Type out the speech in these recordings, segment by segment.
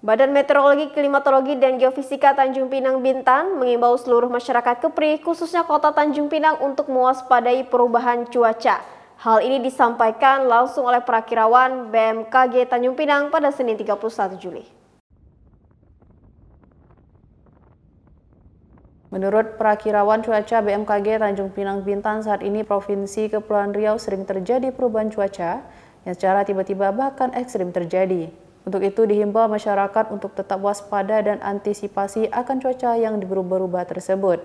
Badan Meteorologi, Klimatologi, dan Geofisika Tanjung Pinang Bintan mengimbau seluruh masyarakat Kepri, khususnya kota Tanjung Pinang untuk mewaspadai perubahan cuaca. Hal ini disampaikan langsung oleh perakirawan BMKG Tanjung Pinang pada Senin 31 Juli. Menurut perakirawan cuaca BMKG Tanjung Pinang Bintan saat ini Provinsi Kepulauan Riau sering terjadi perubahan cuaca yang secara tiba-tiba bahkan ekstrim terjadi. Untuk itu dihimbau masyarakat untuk tetap waspada dan antisipasi akan cuaca yang berubah-ubah tersebut.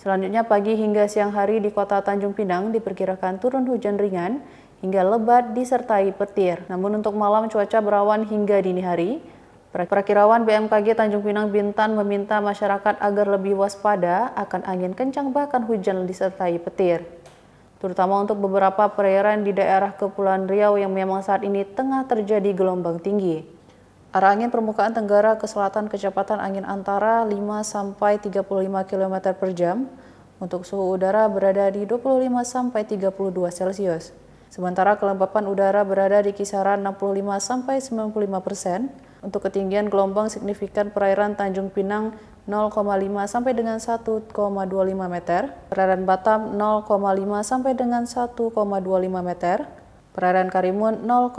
Selanjutnya pagi hingga siang hari di kota Tanjung Pinang diperkirakan turun hujan ringan hingga lebat disertai petir. Namun untuk malam cuaca berawan hingga dini hari. Perakirawan BMKG Tanjung Pinang Bintan meminta masyarakat agar lebih waspada akan angin kencang bahkan hujan disertai petir terutama untuk beberapa perairan di daerah Kepulauan Riau yang memang saat ini tengah terjadi gelombang tinggi. Arah angin permukaan tenggara ke selatan kecepatan angin antara 5 sampai 35 km per jam, untuk suhu udara berada di 25 sampai 32 Celcius. Sementara kelembapan udara berada di kisaran 65 sampai 95 persen, untuk ketinggian gelombang signifikan perairan Tanjung Pinang 0,5 sampai dengan 1,25 meter, perairan Batam 0,5 sampai dengan 1,25 meter, perairan Karimun 0,5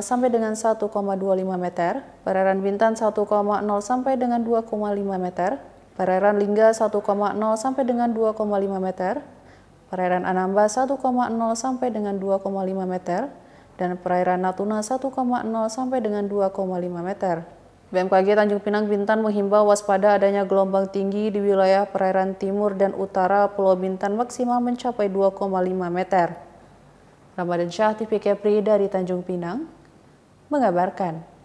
sampai dengan 1,25 meter, perairan Bintan 1,0 sampai dengan 2,5 meter, perairan Lingga 1,0 sampai dengan 2,5 meter, perairan Anambas 1,0 sampai dengan 2,5 meter, dan perairan Natuna 1,0 sampai dengan 2,5 meter. BMKG Tanjung Pinang Bintan menghimbau waspada adanya gelombang tinggi di wilayah perairan timur dan utara Pulau Bintan maksimal mencapai 2,5 meter. Ramadan Syah TV Kepri dari Tanjung Pinang mengabarkan.